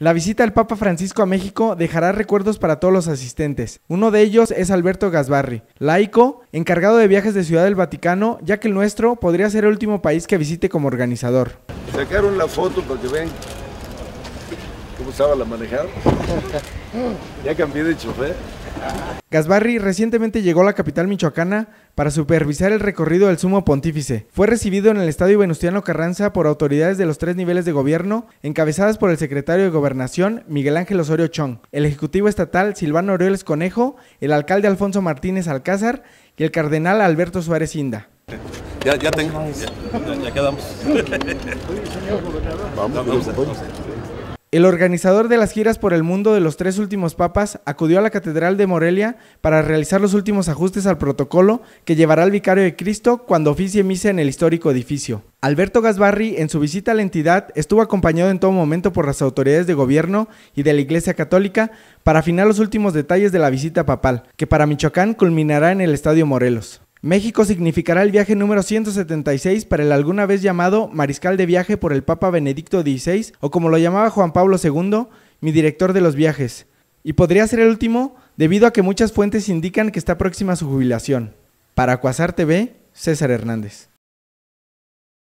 La visita del Papa Francisco a México dejará recuerdos para todos los asistentes. Uno de ellos es Alberto Gasbarri, laico, encargado de viajes de Ciudad del Vaticano, ya que el nuestro podría ser el último país que visite como organizador. Sacaron la foto para que vean ¿Cómo estaba la manejada? ya cambié de chofer. Gasbarri recientemente llegó a la capital michoacana para supervisar el recorrido del sumo pontífice. Fue recibido en el estadio Venustiano Carranza por autoridades de los tres niveles de gobierno, encabezadas por el secretario de Gobernación, Miguel Ángel Osorio Chong, el ejecutivo estatal Silvano Orioles Conejo, el alcalde Alfonso Martínez Alcázar y el cardenal Alberto Suárez Inda. Ya, ya tengo, ya, quedamos. vamos. El organizador de las giras por el mundo de los tres últimos papas acudió a la Catedral de Morelia para realizar los últimos ajustes al protocolo que llevará el vicario de Cristo cuando oficie misa en el histórico edificio. Alberto Gasbarri, en su visita a la entidad, estuvo acompañado en todo momento por las autoridades de gobierno y de la Iglesia Católica para afinar los últimos detalles de la visita papal, que para Michoacán culminará en el Estadio Morelos. México significará el viaje número 176 para el alguna vez llamado mariscal de viaje por el Papa Benedicto XVI, o como lo llamaba Juan Pablo II, mi director de los viajes. Y podría ser el último, debido a que muchas fuentes indican que está próxima su jubilación. Para Cuasar TV, César Hernández.